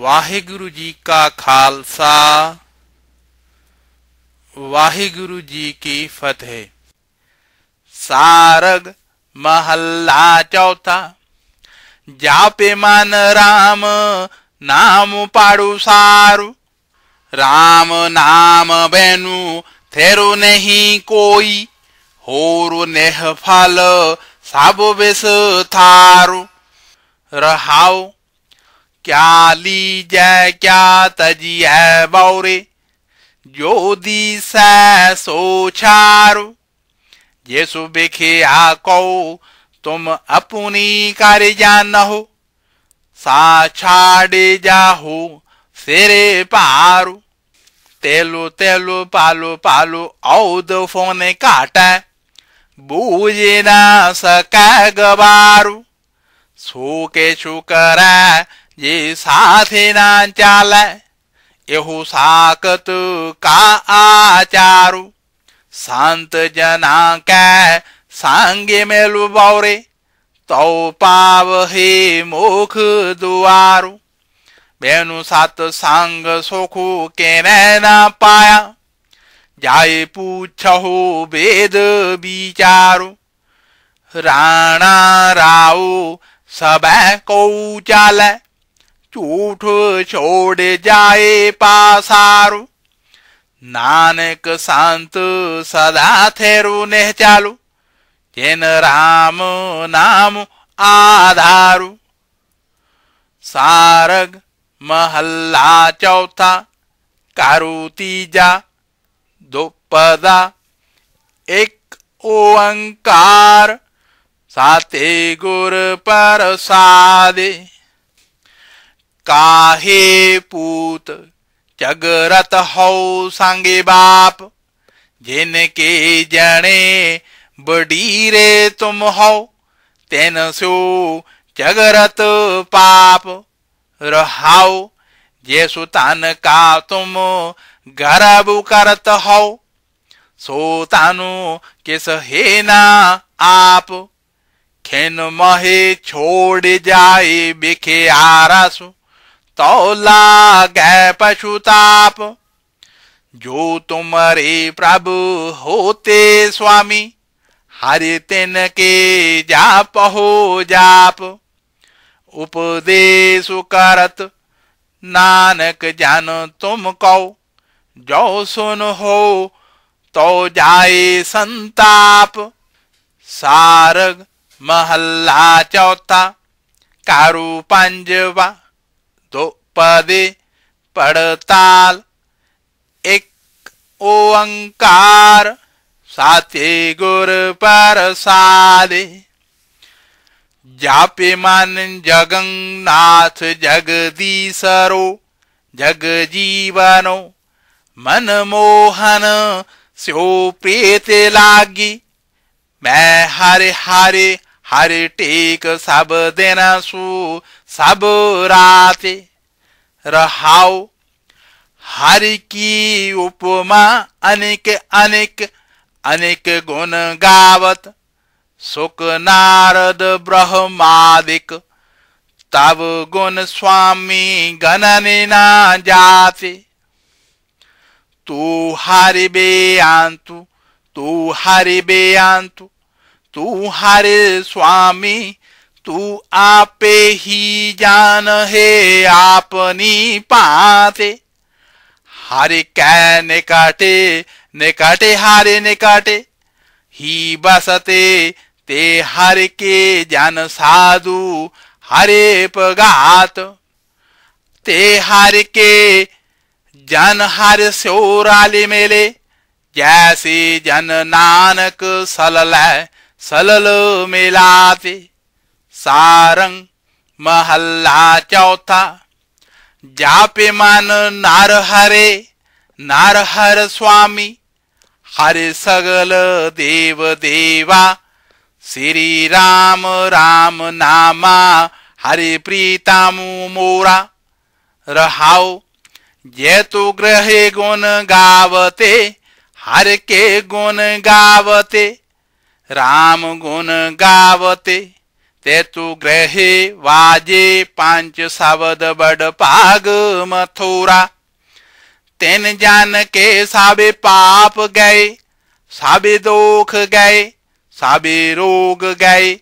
ਵਾਹਿਗੁਰੂ ਜੀ ਕਾ ਖਾਲਸਾ ਵਾਹਿਗੁਰੂ ਜੀ ਕੀ ਫਤਿਹ ਸਾਰਗ ਮਹੱਲਾ ਚੌਥਾ ਜਾਪੇ ਮਨ ਰਾਮ ਨਾਮ ਪਾੜੂ ਸਾਰੂ ਰਾਮ ਨਾਮ ਬੈਨੂ ਥੇਰੂ ਨਹੀਂ ਕੋਈ ਹੋਰ ਨਹਿ ਫਲ ਸਭ ਵਿਸ ਥਾਰੂ ਰਹਾਉ क्या लीजय क्या तजी है बौरे ज्योति से सोचारो येसु बिखे आको तुम अपनी कार्य जान हो सा छाड़े जाहो फेरे पारो तेलो तेलो पालो पालो औद फोने काटा बूझे ना सका गबारू शुकर है ਜੇ ਸਾਥੇ ਨਾ ਚਾਲੈ ਇਹੋ ਸਾਕਤ ਕਾ ਆਚਾਰੂ ਸੰਤ ਜਨਾ ਕੈ ਸੰਗੇ ਮੇਲੂ ਬੌਰੇ ਤਉ ਪਾਵਹੀ ਮੋਖ ਦੁਆਰੂ ਬੈਨੂ ਸਤ ਸੰਗ ਸੁਖੂ ਕੇਨੈ ਨਾ ਪਾਇਆ ਜਾਏ ਪੁੱਛਹੁ ਵੇਦ ਵਿਚਾਰੂ ਰਾਣਾ ਰਾਉ ਸਬੈ ਕੋ ਚਾਲੈ झूठ छोड़ जाए पासारू નાનક શાંત સદા થેરું ને ચાલુ જેન રામ નામ આધારું સારગ મહલ્લા ચોથા કારુ તીજા દોપદા એક ઓંકાર સાતે ગુર પ્રસાદે ਕਾਹੇ ਪੂਤ ਜਗ ਰਤ ਹਉ ਸੰਗੇ ਬਾਪ ਜਿਨ ਕੇ ਜਣੇ ਬੜੀਰੇ ਤੁਮ ਹਉ ਤੈਨ ਸੋ ਜਗਰਤ ਪਾਪ ਰਹਾਉ ਜੇ ਸੋ ਤਨ ਕਾ ਤੁਮ ਗਰਬ ਕਰਤ ਹਉ ਸੋ ਤਾਨੂ ਕਿਸ ਹੈ ਨਾ ਆਪ ਖੇਨ ਮਹੇ ਛੋੜ ਜਾਏ ਬਿਖੇ ਸੋ तो लागै पशुताप जो तुम्हारे प्रभु होते स्वामी हर तिन के जाप हो जाप उपदेश करत नानक जान तुम कहो जो सुन हो तो जाए संताप सारग महल्ला चौथा कारू पंजवा ਪਦੇ ਪੜਤਾਲ ਇੱਕ ਓੰਕਾਰ ਸਾਚੇ ਗੁਰ ਪ੍ਰਸਾਦੇ ਜਾਪੇ ਮਨ ਜਗਨਨਾਥ ਜਗਦੀਸਰੋ ਜਗ ਜੀਵਨੋ ਮਨ ਮੋਹਨ ਸਿਓ ਪ੍ਰੀਤ ਲਾਗੀ ਮੈਂ ਹਰੇ ਹਰੇ ਹਰੇ ਟੇਕ ਸਭ ਦਿਨ ਸੂ ਸਭ ਰਾਤੇ रहाओ हरि की उपमा अनेक अनेक अनेक गुण गावत सुख नारद ब्रह्मादिक तब गुण स्वामी गणने ना जाते तू हरि बे आंतु तू हरि बे आंतु तू हरि स्वामी तू आपे ही जान है आपनी पाते हारे कै ने काटे ने काटे हारे ने काटे ही बसते ते हर के जन साधु हरे पगात ते हर के जन हर स्योराले मेले जैसे जन नानक सलल सलल मेलाते सारंग महल्ला चौथा जापे मान नार हरे नार हर स्वामी हरे सगल देव देवा श्री राम राम नामा हरे प्रीतामु मोरा रहाओ जय तो ग्रह गुण गावते हर के गुण गावते राम गुण गावते तेतु तु ग्रहे वाजे पांच सावद बड पाग मथुरा तेन जान के साबे पाप गए साबे दोख गए साबे रोग गए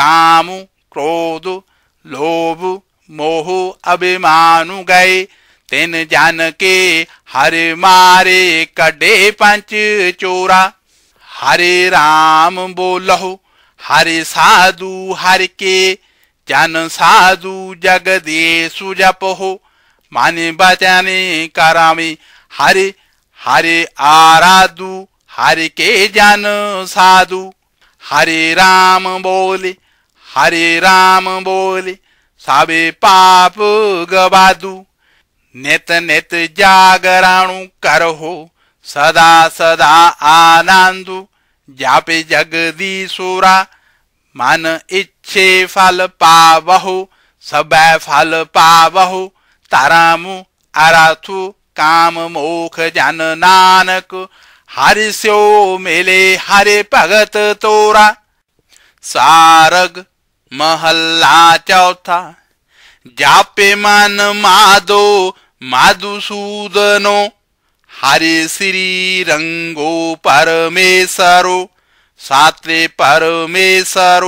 काम क्रोध लोभ मोह अभिमानु गए तेन जान के हरे मारे कड़े पंच चोरा हरे राम बोलहु ਹਰਿ ਸਾਧੂ ਹਰਿ ਕੇ ਜਨ ਸਾਧੂ ਜਗ ਦੇ ਸੁਜਪੋ ਮਨ ਬਚਨੇ ਕਰਾਮੇ ਹਰਿ ਹਰਿ ਆਰਾਧੂ ਹਰਿ ਕੇ ਜਨ ਸਾਧੂ ਹਰੇ RAM ਬੋਲੇ ਹਰੇ RAM ਬੋਲੇ ਸਾਬੇ ਪਾਪ ਗਵਾਦੂ ਨਿਤ ਨਿਤ ਜਾਗਰਾਣੂ ਕਰਹੁ ਸਦਾ ਸਦਾ ਆਨੰਦੂ ਜਾਪੇ ਜਗਦੀਸ਼ੂਰਾ मन इच्छे फल पावहु सब फल पावहु तारामु आराथु काम मोख जन नानक हरि स्यो मेले हरे भगत तोरा सारग महल्ला चौथा जापे मन मादो माधुसूदनो हरि श्री रंगो परमेश्वरो सात्वे परमेश्वर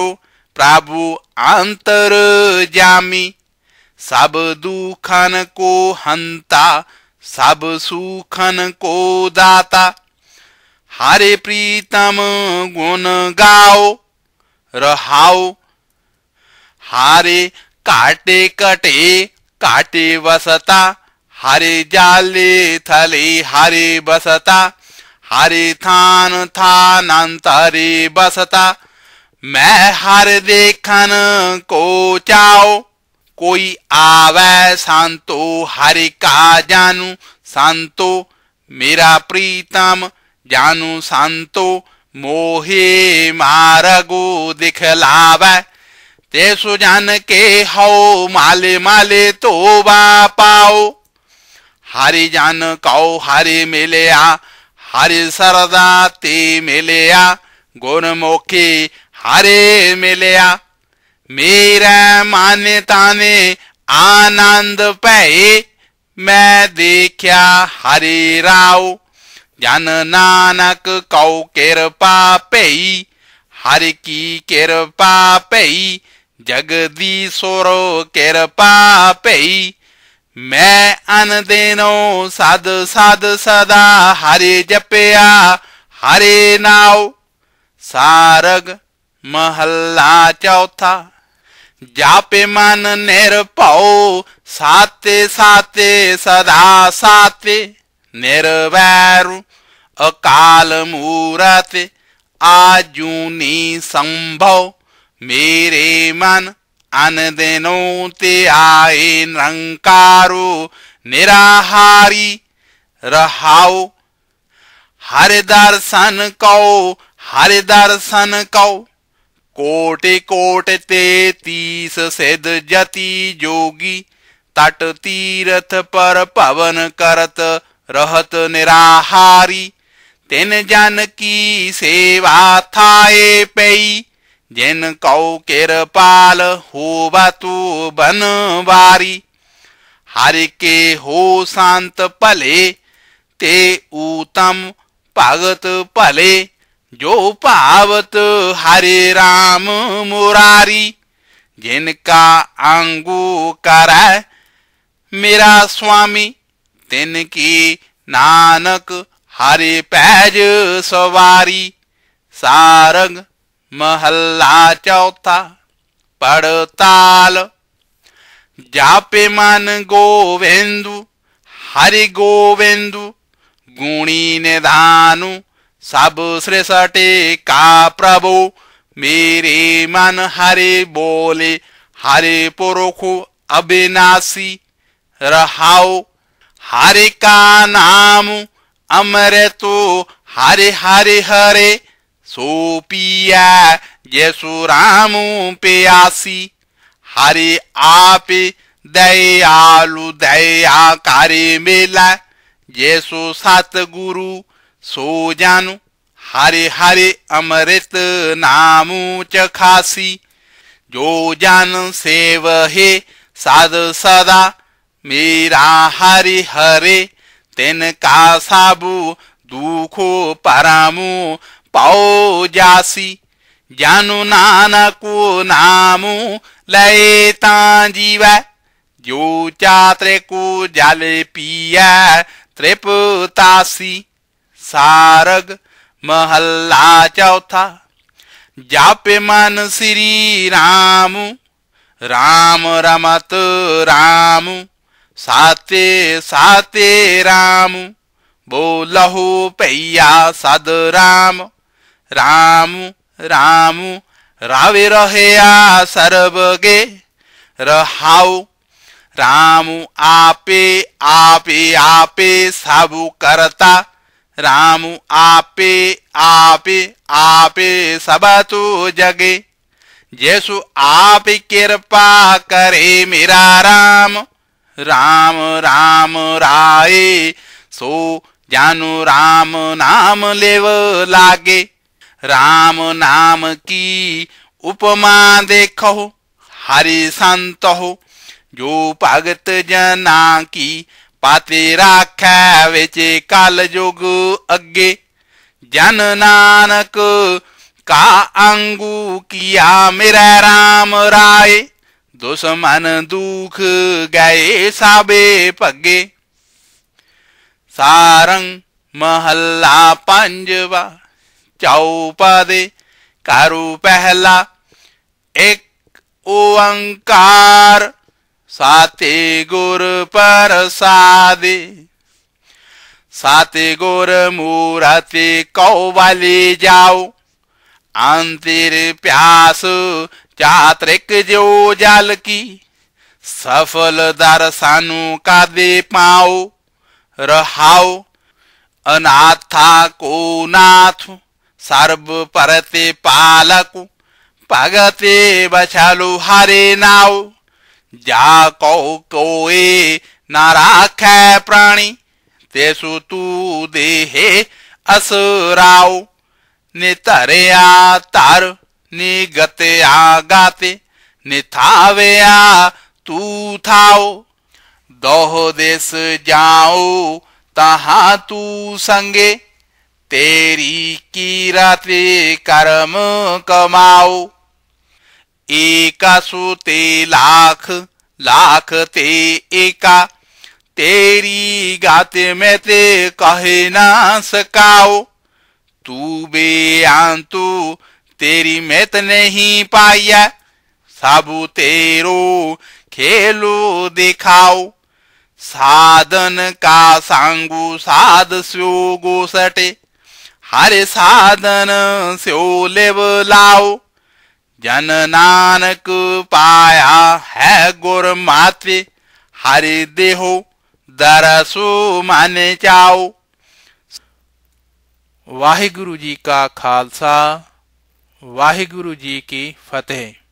प्रभु अंतर जामी सब दुखन को हंता सब सुखन को दाता हरे प्रीतम गुण गाओ रहाओ हारे काटे कटे काटे बसता हरे जाले थले हरे बसता हरिथान थानांतरी बसता मैं हर देखन को चाओ कोई आवे संतो हरि का जानू संतो मेरा प्रीतम जानू संतो मोहे मारगो दिखलावे ते सुजान के हो माले माले तो बा पाओ हरि जान कहो हरि मिले आ हरि सरदा ती मिलया गुणमुखी हरे मिलया मेरा माने ताने आनंद पै मैं देखा हरे राव जन नानक कौ कृपा पई हर की कृपा पई जगदीश्वर कृपा पई ਮੈਂ ਅਨ ਦੇਨੋ ਸਦ ਸਦ ਸਦਾ ਹਰੇ ਜਪਿਆ ਹਰੇ ਨਾਉ ਸਾਰਗ ਮਹੱਲਾ ਚੌਥਾ ਜਾਪੇ ਮਨ ਨਿਰਭਉ ਸਾਤੇ ਸਾਤੇ ਸਦਾ ਸਾਤੇ ਨਿਰਵੈਰੁ ਅਕਾਲ ਮੂਰਤਿ ਆਜੂਨੀ ਸੰਭਉ ਮੇਰੇ ਮਨ ते आए नृंकारो निराहारी रहाओ हरिदर्शन कौ दर्शन कौ कोटि कोटि ते तीस सिद्ध जति योगी तट तीर्थ पर पवन करत रहत निराहारी तिन जन की सेवा थाए पई ਜਿਨ ਕਉ ਕਿਰਪਾਲ ਹੋਵਾ ਤੂ ਬਨਵਾਰੀ ਹਰਿ ਕੇ ਹੋ ਸੰਤ ਭਲੇ ਤੇ ਊਤਮ ਭਗਤ ਭਲੇ ਜੋ ਭਾਵਤ ਹਰੇ RAM ਮੁਰਾਰੀ ਜਿਨ ਕਾ ਅੰਗੂ ਕਰੈ ਮੇਰਾ ਸੁਆਮੀ ਤਿਨ ਕੀ ਨਾਨਕ ਹਰੇ ਪੈਜ ਸਵਾਰੀ ਸਾਰੰਗ महल्ला चौथा पड़ताल जापे मन गोविंदु हरि गोविंदु गुणी निधानु सब सृष्टि का प्रभु मेरे मन हरे बोले हरे पुरुख अविनाशी रहाओ हरि का नाम अमृतो हरि हरि हरे, हरे सो पिया यसु रामू प्यासी हरे आप दयालु दया कार्य मेला यसु सत गुरु सो जानु हरे हरे अमृत नामू चखासी जो जान सेव है साध सदा मेरा हरे हरे तेन का साबु दुखो परामू ਪਾਉ ਜਾਸੀ ਜਾਨੂ ਨਾਨਕੂ ਨਾਮੂ ਲੈ ਤਾਂ ਜੀਵੈ ਜੋ ਚਾਤਰੇ ਕੋ ਜਲ ਪੀਐ ਤ੍ਰਿਪਤਾਸੀ ਸਾਰਗ ਮਹੱਲਾ ਚੌਥਾ ਜਾਪੇ ਮਨ ਸ੍ਰੀ ਰਾਮ ਰਾਮ ਰਮਤ ਰਾਮ ਸਾਤੇ ਸਾਤੇ ਰਾਮ ਬੋਲਹੁ ਪਈਆ ਸਦ ਰਾਮ राम राम रवि रहया सर्वगे रहाओ राम आपे आपे आपे साबु करता राम आपे आपे आपे सब तो जगे जैसु आप कृपा करे मेरा राम राम राम राय सो जानू राम नाम लेव लागे RAM ਨਾਮ ਕੀ ਉਪਮਾ ਦੇਖੋ ਹਰੀ ਸੰਤ ਹੋ ਜੋ ਭਗਤ ਜਨਾ ਕੀ ਪਾਤੇ ਰਾਖੈ ਵਿੱਚ ਕਲ ਜੁਗ ਅੱਗੇ ਜਨ ਨਾਨਕ ਕਾ ਅੰਗੂ ਕੀਆ ਮੇਰਾ RAM ਰਾਏ ਦੁਸ਼ਮਨ ਦੁਖ ਗਏ ਸਾਬੇ ਭੱਗੇ ਸਾਰੰਗ ਮਹੱਲਾ ਪੰਜਵਾ चौपद करु पहला एक ओंकार साते गुर प्रसाद साते गुर मूर्ति कौवाली जाओ अंतिर प्यास चात्रिक जो जल की सफल दर्शनु का दे पाओ रहाओ अनाथा को नाथ સાર્વ પરતે પાલકુ પગતે બછાલુ હારે નાવ જા કૌ કોએ ના રાખે પ્રાણી તેસુ તું દેહે અસરાવ નિતર્યા તાર નિગતે આ ગાતે નિથાવ્યા તું થાવ દોહ દેશ જાઓ તહા તું સંગે तेरी की रात्री कर्म कमाओ एका सुते लाख लाख ते एका तेरी गाते में ते कहे ना सकाओ तू बे तू तेरी मेत नहीं पाया सब तेरो खेलो दिखाओ साधन का सांगू साध स्यो गोसटे हर साधन स्यो लिव लाओ जन नानक पाया है गुर माते हरि देहो दरसु मन चाओ वाहिगुरु जी का खालसा वाहिगुरु जी की फतेह